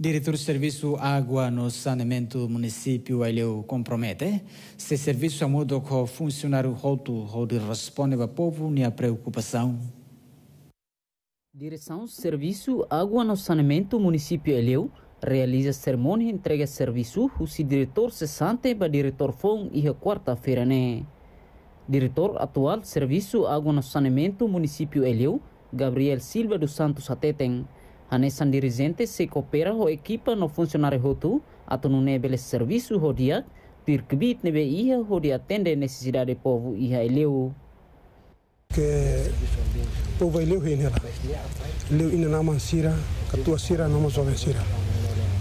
Diretor do Serviço Água no Saneamento do Município, ele compromete. Se serviço a modo que o funcionário roto onde responde ao povo, nem a preocupação. Direção Serviço Água no Saneamento Município Eleu realiza cerimônia entrega serviço o se diretor cessante para diretor FON e quarta-feira, né? Diretor atual Serviço Água no Saneamento Município Eleu, Gabriel Silva dos Santos Ateten Hanesan dirigentes se coopera ho equipa no funcionário rotu, ato no nebele serviço rodia, tirkbit nebe iha dia atende necessidade do povo iha eleu. Que povo eleu renela. Leu ina na mansira, catua sira na mansira.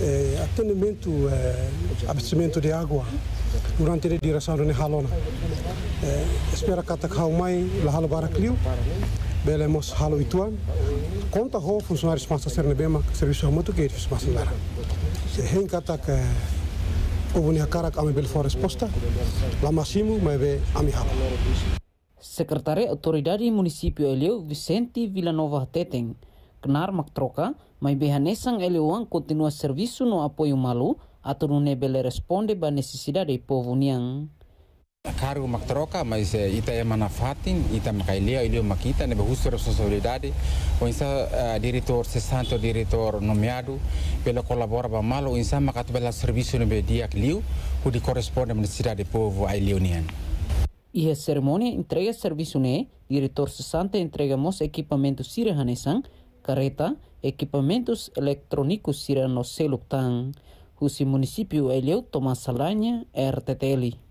É, atendimento, é, abastecimento de água durante a direção do Nehalona. É, espera catar o mai, lahalo barakliu. belemos halo e ituan konta ho funcionários massa ser nebema serviço muito que eles massa dar hen kata ke komunia karak ame bel for resposta lamasimu be ami halo Sekretari Autoridade e Munisipio Eleu Vicente Villanova Teteng Kenar Maktroka mai behanesang Eleuan kontinua servisu no apoio malu atau no nebele responde ba necessidade povo niang. Cargo troca mas ita é manafatin, ita makailia ilio makita, nebe justo responsabilidade, o insa eh, diretor sessanta, diretor nomeado, pela colabora ba malo, insa makatu pela serviço nebe dia liu, o de corresponde à necessidade do povo ailioniano. E a cerimônia entrega serviço né, diretor sessanta entregamos equipamentos sirahanesan, carreta, equipamentos eletrônicos siranosseluktan. Husi município Eleu Tomás Salanha, RTTL.